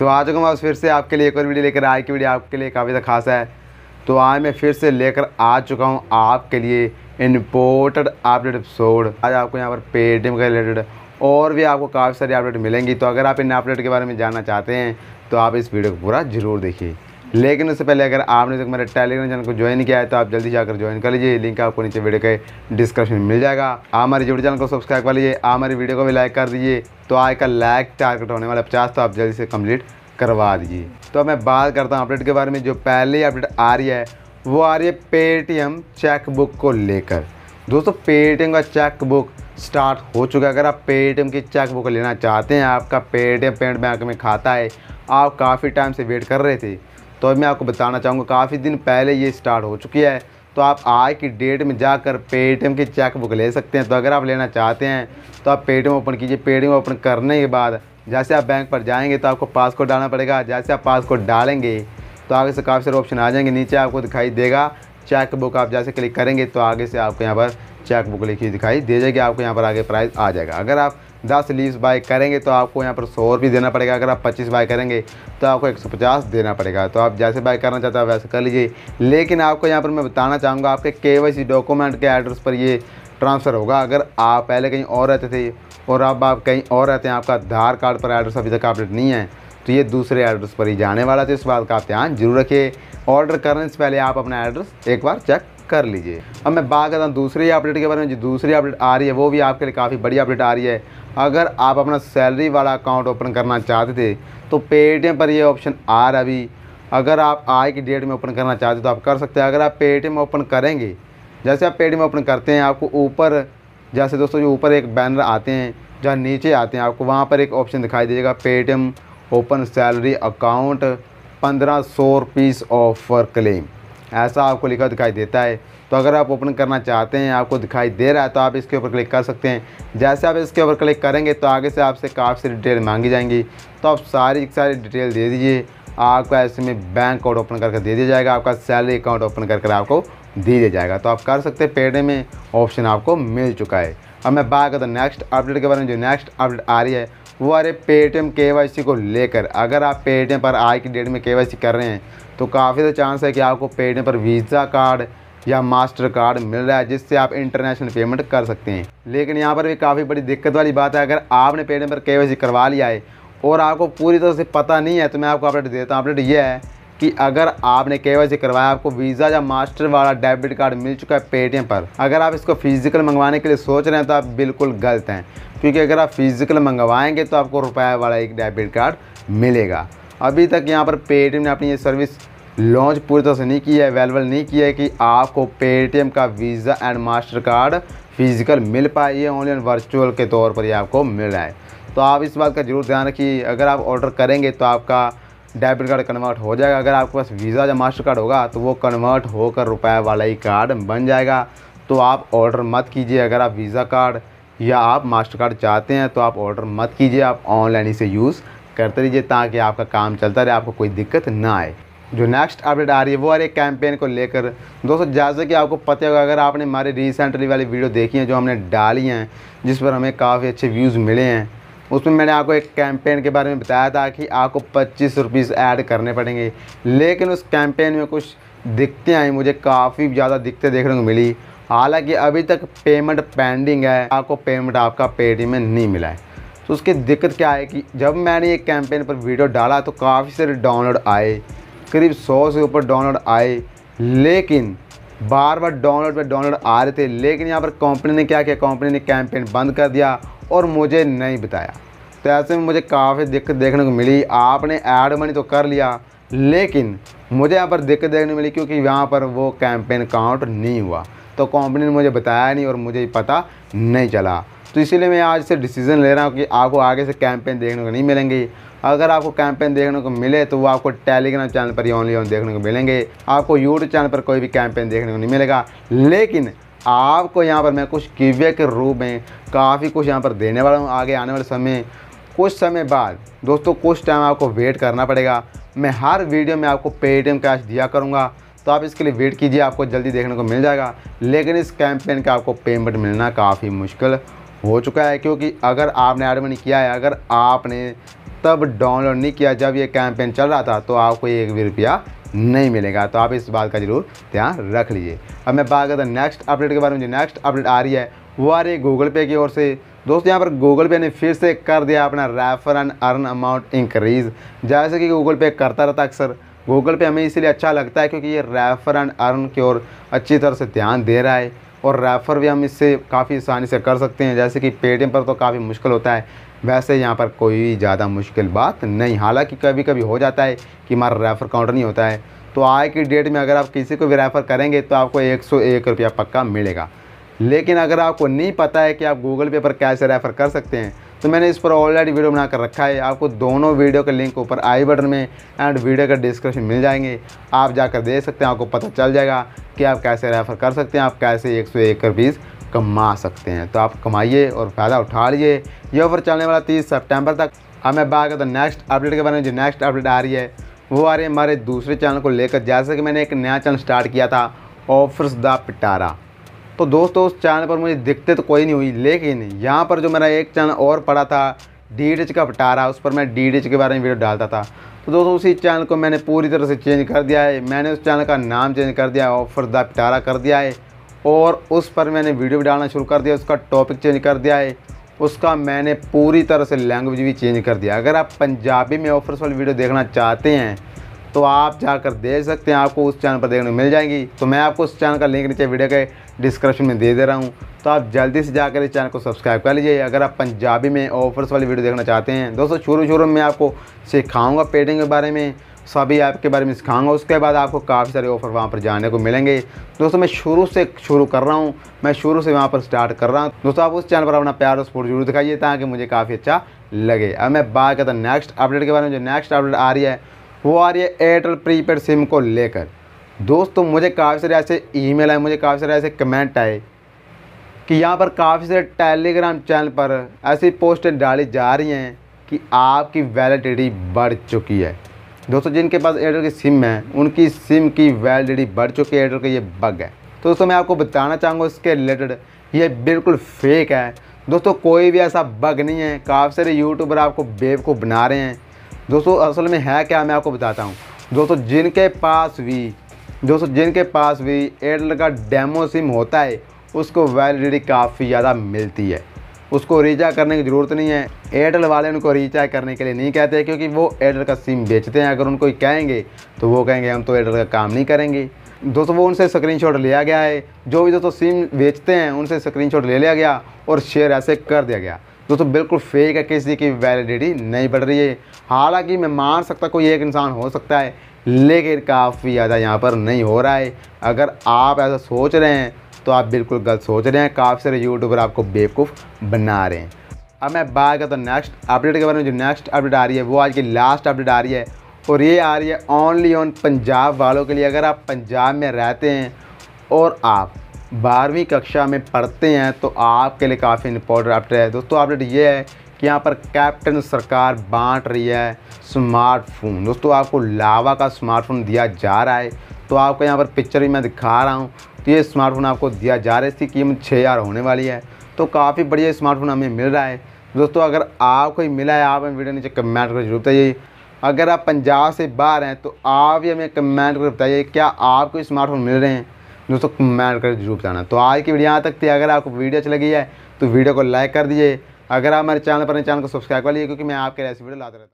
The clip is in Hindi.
तो आज को मैं फिर से आपके लिए एक और वीडियो लेकर आए की वीडियो आपके लिए काफ़ी ज़्यादा खास है तो आज मैं फिर से लेकर आ चुका हूँ आपके लिए इम्पोर्टेड अपडेट एपिसोड आज आपको यहाँ पर पेटीएम के रिलेटेड और भी आपको काफ़ी सारी अपडेट मिलेंगी तो अगर आप इन अपडेट के बारे में जानना चाहते हैं तो आप इस वीडियो को पूरा ज़रूर देखिए लेकिन उससे पहले अगर आपने तक मेरे टेलीग्राम चैनल को ज्वाइन किया है तो आप जल्दी जाकर ज्वाइन कर लीजिए लिंक आपको नीचे वीडियो के डिस्क्रिप्शन मिल जाएगा आप हमारे यूट्यूब चैनल को सब्सक्राइब कर लीजिए आप हमारी वीडियो को भी लाइक कर दीजिए तो आज का लाइक टारगेट होने वाला पचास तो आप जल्दी से कम्प्लीट करवा दीजिए तो मैं बात करता हूँ अपडेट के बारे में जो पहली अपडेट आ रही है वो आ रही है पेटीएम चेकबुक को लेकर दोस्तों पेटीएम का चेकबुक स्टार्ट हो चुका है अगर आप पेटीएम की चेकबुक लेना चाहते हैं आपका पेटीएम पेमेंट बैंक में खाता है आप काफ़ी टाइम से वेट कर रहे थे तो मैं आपको बताना चाहूँगा काफ़ी दिन पहले ये स्टार्ट हो चुकी है तो आप आज की डेट में जाकर पेटीएम की चेकबुक ले सकते हैं तो अगर आप लेना चाहते हैं तो आप पेटीएम ओपन कीजिए पेटीएम ओपन करने के बाद जैसे आप बैंक पर जाएंगे तो आपको पासकोड डालना पड़ेगा जैसे आप पासकोड डालेंगे तो आगे से काफ़ी सारे ऑप्शन आ जाएंगे नीचे आपको दिखाई देगा चेकबुक आप जैसे क्लिक करेंगे तो आगे से आपको यहाँ पर चेकबुक लिखी दिखाई दे जाएगी आपको यहाँ पर आगे प्राइस आ जाएगा अगर आप दस लीस बाय करेंगे तो आपको यहाँ पर सौ रुपये देना पड़ेगा अगर आप पच्चीस बाय करेंगे तो आपको एक सौ पचास देना पड़ेगा तो आप जैसे बाय करना चाहते हो वैसे कर लीजिए लेकिन आपको यहाँ पर मैं बताना चाहूँगा आपके के डॉक्यूमेंट के एड्रेस पर ये ट्रांसफ़र होगा अगर आप पहले कहीं और रहते थे और अब आप कहीं और रहते हैं आपका आधार कार्ड पर एड्रेस अभी तक अपडेट नहीं है तो ये दूसरे एड्रेस पर ही जाने वाला तो इस बात का आप ध्यान जरूर रखिए ऑर्डर करने से पहले आप अपना एड्रेस एक बार चेक कर लीजिए अब मैं बात करता हूँ दूसरी अपडेट के बारे में जो दूसरी अपडेट आ रही है वो भी आपके लिए काफ़ी बड़ी अपडेट आ रही है अगर आप अपना सैलरी वाला अकाउंट ओपन करना चाहते थे तो पेटीएम पर ये ऑप्शन आ रहा अभी अगर आप आज की डेट में ओपन करना चाहते तो आप कर सकते हैं अगर आप पेटीएम ओपन करेंगे जैसे आप पेटीएम ओपन करते हैं आपको ऊपर जैसे दोस्तों जो ऊपर एक बैनर आते हैं जहाँ नीचे आते हैं आपको वहाँ पर एक ऑप्शन दिखाई देगा पेटीएम ओपन सैलरी अकाउंट पंद्रह सौ ऑफ़र क्लेम ऐसा आपको लिखा दिखाई देता है तो अगर आप ओपन करना चाहते हैं आपको दिखाई दे रहा है तो आप इसके ऊपर क्लिक कर सकते हैं जैसे आप इसके ऊपर क्लिक करेंगे तो आगे से आपसे काफ़ी सी डिटेल मांगी जाएंगी तो आप सारी सारी डिटेल दे दीजिए आपका ऐसे में बैंक अकाउंट ओपन करके दे दिया जाएगा आपका सैलरी अकाउंट ओपन करके आपको दे दिया जाएगा तो आप कर सकते हैं पेड में ऑप्शन आपको मिल चुका है अब मैं बात करता नेक्स्ट अपडेट के बारे में जो नेक्स्ट अपडेट आ रही है वो अरे पेटीएम के को लेकर अगर आप पेटीएम पर आज की डेट में के कर रहे हैं तो काफ़ी ज़्यादा चांस है कि आपको पेटीएम पर वीज़ा कार्ड या मास्टर कार्ड मिल रहा है जिससे आप इंटरनेशनल पेमेंट कर सकते हैं लेकिन यहाँ पर भी काफ़ी बड़ी दिक्कत वाली बात है अगर आपने पेटीएम पर के करवा लिया है और आपको पूरी तरह से पता नहीं है तो मैं आपको अपडेट देता हूँ अपडेट यह है कि अगर आपने के करवाया आपको वीज़ा या मास्टर वाला डेबिट कार्ड मिल चुका है पेटीएम पर अगर आप इसको फिजिकल मंगवाने के लिए सोच रहे हैं तो आप बिल्कुल गलत हैं क्योंकि अगर आप फिजिकल मंगवाएंगे तो आपको रुपये वाला एक डेबिट कार्ड मिलेगा अभी तक यहाँ पर पेटीएम ने अपनी ये सर्विस लॉन्च पूरी तरह से नहीं किया है अवेलेबल नहीं किया है कि आपको पेटीएम का Visa and Mastercard physical मिल पाए ये ऑनलाइन वर्चुअल के तौर पर ही आपको मिल रहा है तो आप इस बात का जरूर ध्यान रखिए अगर आप ऑर्डर करेंगे तो आपका डेबिट कार्ड कन्वर्ट हो जाएगा अगर आपके पास वीज़ा या मास्टर कार्ड होगा तो वो कन्वर्ट होकर रुपए वाला ही कार्ड बन जाएगा तो आप ऑर्डर मत कीजिए अगर आप वीज़ा कार्ड या आप मास्टर कार्ड चाहते हैं तो आप ऑर्डर मत कीजिए आप ऑनलाइन इसे यूज़ करते रहिए ताकि आपका काम चलता रहे आपको कोई दिक्कत ना आए जो नेक्स्ट अपडेट आ रही है वो आ रही है कैंपेन को लेकर दोस्तों जैसे कि आपको पता होगा अगर आपने हमारे रिसेंटली वाली वीडियो देखी है जो हमने डाली हैं जिस पर हमें काफ़ी अच्छे व्यूज़ मिले हैं उसमें मैंने आपको एक कैंपेन के बारे में बताया था कि आपको पच्चीस रुपीज़ ऐड करने पड़ेंगे लेकिन उस कैंपेन में कुछ दिक्कतें आई मुझे काफ़ी ज़्यादा दिक्कतें देखने को मिली हालांकि अभी तक पेमेंट पेंडिंग है आपको पेमेंट आपका पेटीएम में नहीं मिला है तो उसकी दिक्कत क्या है कि जब मैंने ये कैंपेन पर वीडियो डाला तो काफ़ी सारे डाउनलोड आए करीब सौ से ऊपर डाउनलोड आए लेकिन बार बार डाउनलोड पर डाउनलोड आ रहे थे लेकिन यहाँ पर कंपनी ने क्या किया कंपनी ने कैंपेन बंद कर दिया और मुझे नहीं बताया तो ऐसे में मुझे काफ़ी दिक्कत देखने को मिली आपने ऐड मनी तो कर लिया लेकिन मुझे यहाँ पर दिक्कत देखने मिली क्योंकि यहाँ पर वो कैंपेन काउंट नहीं हुआ तो कंपनी ने मुझे बताया नहीं और मुझे पता नहीं चला तो इसीलिए मैं आज से डिसीज़न ले रहा हूँ कि आपको आगे से कैंपेन देखने को नहीं मिलेंगे अगर आपको कैंपेन देखने को मिले तो वो आपको टेलीग्राम चैनल पर ही ऑनली ऑन देखने को मिलेंगे आपको यूट्यूब चैनल पर कोई भी कैंपेन देखने को नहीं मिलेगा लेकिन आपको यहाँ पर मैं कुछ किव्य के रूप में काफ़ी कुछ यहाँ पर देने वाला हूँ आगे आने वाले समय कुछ समय बाद दोस्तों कुछ टाइम आपको वेट करना पड़ेगा मैं हर वीडियो में आपको पेटीएम कैश दिया करूँगा तो आप इसके लिए वेट कीजिए आपको जल्दी देखने को मिल जाएगा लेकिन इस कैंपेन का आपको पेमेंट मिलना काफ़ी मुश्किल हो चुका है क्योंकि अगर आपने एड मनी किया है अगर आपने तब डाउनलोड नहीं किया जब ये कैंपेन चल रहा था तो आपको एक भी रुपया नहीं मिलेगा तो आप इस बात का जरूर ध्यान रख लीजिए अब मैं बात करता हूँ नेक्स्ट अपडेट के बारे में जो नेक्स्ट अपडेट आ रही है वो आ रही है गूगल पे की ओर से दोस्तों यहाँ पर गूगल पे ने फिर से कर दिया अपना refer and earn amount increase जैसे कि गूगल पे करता रहता अक्सर गूगल पे हमें इसीलिए अच्छा लगता है क्योंकि ये रेफर एंड अर्न की ओर अच्छी तरह से ध्यान दे रहा है और रेफ़र भी हम इससे काफ़ी आसानी से कर सकते हैं जैसे कि पेटीएम पर तो काफ़ी मुश्किल होता है वैसे यहाँ पर कोई ज़्यादा मुश्किल बात नहीं हालांकि कभी कभी हो जाता है कि हमारा रेफ़र काउंटर नहीं होता है तो आज की डेट में अगर आप किसी को भी रेफ़र करेंगे तो आपको एक सौ एक रुपया पक्का मिलेगा लेकिन अगर आपको नहीं पता है कि आप गूगल पे पर कैसे रेफ़र कर सकते हैं तो मैंने इस पर ऑलरेडी वीडियो बना कर रखा है आपको दोनों वीडियो के लिंक ऊपर आई बटन में एंड वीडियो के डिस्क्रिप्शन मिल जाएंगे आप जाकर देख सकते हैं आपको पता चल जाएगा कि आप कैसे रेफ़र कर सकते हैं आप कैसे एक सौ एक कमा सकते हैं तो आप कमाइए और फ़ायदा उठा लीजिए ये ऑफर चलने वाला तीस सितंबर तक अब मैं बात करता नेक्स्ट अपडेट के बारे में जो नेक्स्ट अपडेट आ रही है वो आ रही है हमारे दूसरे चैनल को लेकर जैसे कि मैंने एक नया चैनल स्टार्ट किया था ऑफर्स द पिटारा तो दोस्तों उस चैनल पर मुझे दिक्कत तो कोई नहीं हुई लेकिन यहाँ पर जो मेरा एक चैनल और पड़ा था डी का पिटारा उस पर मैं डी के बारे में वीडियो डालता था तो दोस्तों उसी चैनल को मैंने पूरी तरह से चेंज कर दिया है मैंने उस चैनल का नाम चेंज कर दिया है ऑफर द पिटारा कर दिया है और उस पर मैंने वीडियो भी डालना शुरू कर दिया उसका टॉपिक चेंज कर दिया है उसका मैंने पूरी तरह से लैंग्वेज भी चेंज कर दिया अगर आप पंजाबी में ऑफर्स वाली वीडियो देखना चाहते हैं तो आप जाकर देख सकते हैं आपको उस चैनल पर देखने को मिल जाएंगी तो मैं आपको उस चैनल का लिंक नीचे वीडियो के डिस्क्रिप्शन में दे दे रहा हूँ तो आप जल्दी से जाकर इस चैनल को सब्सक्राइब कर लीजिए अगर आप पंजाबी में ऑफर्स वाली वीडियो देखना चाहते हैं दोस्तों शुरू शुरू में आपको सिखाऊँगा पेडिंग के बारे में सभी ऐप के बारे में सिखाऊंगा उसके बाद आपको काफ़ी सारे ऑफ़र वहाँ पर जाने को मिलेंगे दोस्तों मैं शुरू से शुरू कर रहा हूँ मैं शुरू से वहाँ पर स्टार्ट कर रहा हूँ दोस्तों आप उस चैनल पर अपना प्यार और सपोर्ट जरूर दिखाइए ताकि मुझे काफ़ी अच्छा लगे अब मैं बात करता हूँ नेक्स्ट अपडेट के बारे में जो नेक्स्ट अपडेट आ रही है वो आ रही है एयरटेल प्रीपेड सिम को लेकर दोस्तों मुझे काफ़ी सारे ऐसे मेल आए मुझे काफ़ी सारे ऐसे कमेंट आए कि यहाँ पर काफ़ी सारे टेलीग्राम चैनल पर ऐसी पोस्टें डाली जा रही हैं कि आपकी वैलिडिटी बढ़ चुकी है दोस्तों जिनके पास एयरटेल की सिम है उनकी सिम की वैलिडिटी बढ़ चुकी है एयरटेल का ये बग है तो दोस्तों मैं आपको बताना चाहूँगा इसके रिलेटेड ये बिल्कुल फेक है दोस्तों कोई भी ऐसा बग नहीं है काफ़ी सारे यूट्यूबर आपको बेब को बना रहे हैं दोस्तों असल में है क्या मैं आपको बताता हूँ दोस्तों जिनके पास भी दोस्तों जिनके पास भी एयरटेल का डेमो सिम होता है उसको वैलिडिटी काफ़ी ज़्यादा मिलती है उसको रिचार्ज करने की ज़रूरत नहीं है एयरटेल वाले उनको रिचार्ज करने के लिए नहीं कहते क्योंकि वो एयरटेल का सिम बेचते हैं अगर उनको कहेंगे तो वो कहेंगे हम तो एयरटेल का काम नहीं करेंगे दोस्तों वो उनसे स्क्रीनशॉट लिया गया है जो भी दोस्तों सिम बेचते हैं उनसे स्क्रीनशॉट ले लिया गया और शेयर ऐसे कर दिया गया दोस्तों बिल्कुल फेक है किसी की वैलिडिटी नहीं बढ़ रही है हालांकि मैं मान सकता कोई एक इंसान हो सकता है लेकिन काफ़ी ज़्यादा यहाँ पर नहीं हो रहा है अगर आप ऐसा सोच रहे हैं तो आप बिल्कुल गलत सोच रहे हैं काफ़ी सारे यूट्यूबर आपको बेवकूफ़ बना रहे हैं अब मैं बात करता हूँ नेक्स्ट अपडेट के बारे में जो नेक्स्ट अपडेट आ रही है वो आज की लास्ट अपडेट आ रही है और ये आ रही है ओनली ऑन पंजाब वालों के लिए अगर आप पंजाब में रहते हैं और आप बारहवीं कक्षा में पढ़ते हैं तो आपके लिए काफ़ी इंपॉर्टेंट अपडेट है दोस्तों अपडेट ये है कि यहाँ पर कैप्टन सरकार बांट रही है स्मार्टफोन दोस्तों आपको लावा का स्मार्टफोन दिया जा रहा है तो आपको यहाँ पर पिक्चर भी मैं दिखा रहा हूँ तो ये स्मार्टफोन आपको दिया जा रहा है इसकी कीमत छः हज़ार होने वाली है तो काफ़ी बढ़िया स्मार्टफोन हमें मिल रहा है दोस्तों अगर आपको ही मिला है आप हमें वीडियो नीचे कमेंट कर जरूर बताइए अगर आप पंजाब से बाहर हैं तो आप ही हमें कमेंट कर बताइए क्या आपको स्मार्टफोन मिल रहे हैं दोस्तों कमेंट कर जरूर बताना तो आज की वीडियो यहाँ तक थी अगर आपको वीडियो अच्छी लगी है तो वीडियो को लाइक कर दीजिए अगर आप हमारे चैनल पर चैनल को सब्सक्राइब कर लीजिए क्योंकि मैं आपके ऐसी वीडियो लाता रहता हूँ